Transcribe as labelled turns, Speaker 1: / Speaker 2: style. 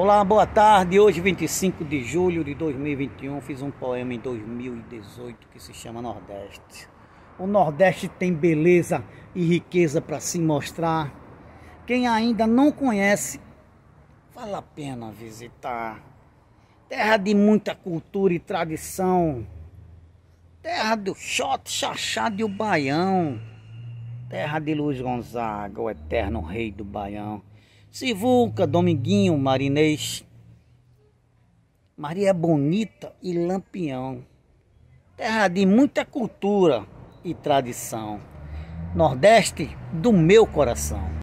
Speaker 1: Olá, boa tarde. Hoje, 25 de julho de 2021, fiz um poema em 2018 que se chama Nordeste. O Nordeste tem beleza e riqueza para se mostrar.
Speaker 2: Quem ainda não conhece,
Speaker 1: vale a pena visitar. Terra de muita cultura e tradição. Terra do shot, chachado e o baião. Terra de Luiz Gonzaga, o eterno rei do baião. Sivuca, Dominguinho, Marinês. Maria é Bonita e Lampião. Terra de muita cultura e tradição.
Speaker 3: Nordeste do meu coração.